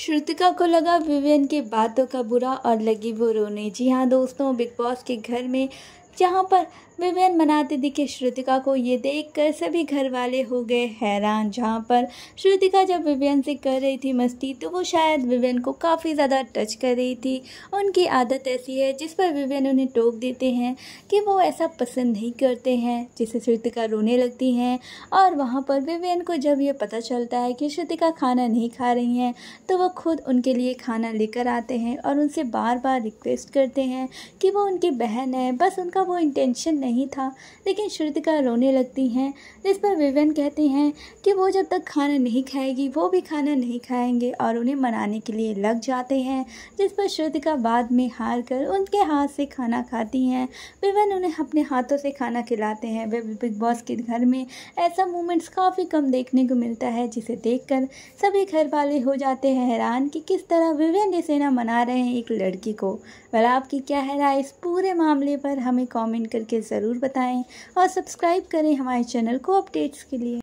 श्रुतिका को लगा विवेन के बातों का बुरा और लगी वो रोने जी हाँ दोस्तों बिग बॉस के घर में जहाँ पर विवियन मनाते दिखे श्रुतिका को ये देख कर सभी घर वाले हो गए हैरान जहाँ पर श्रुतिका जब विवियन से कर रही थी मस्ती तो वो शायद विवियन को काफ़ी ज़्यादा टच कर रही थी उनकी आदत ऐसी है जिस पर विवियन उन्हें टोक देते हैं कि वो ऐसा पसंद नहीं करते हैं जिसे श्रुतिका रोने लगती हैं और वहाँ पर विवियन को जब ये पता चलता है कि श्रुतिका खाना नहीं खा रही हैं तो वो खुद उनके लिए खाना लेकर आते हैं और उनसे बार बार रिक्वेस्ट करते हैं कि वो उनकी बहन है बस उनका वो इंटेंशन नहीं था लेकिन श्रुतिका रोने लगती हैं जिस पर विवेन कहते हैं कि वो जब तक खाना नहीं खाएगी वो भी खाना नहीं खाएंगे और उन्हें मनाने के लिए लग जाते हैं जिस पर श्रुतिका बाद में हार कर उनके हाथ से खाना खाती हैं विवेन उन्हें अपने हाथों से खाना खिलाते हैं वे बिग बॉस के घर में ऐसा मोमेंट्स काफ़ी कम देखने को मिलता है जिसे देख सभी घर वाले हो जाते हैं हैरान कि किस तरह विवेन सेना मना रहे हैं एक लड़की को और आपकी क्या है राय इस पूरे मामले पर हमें कमेंट करके ज़रूर बताएं और सब्सक्राइब करें हमारे चैनल को अपडेट्स के लिए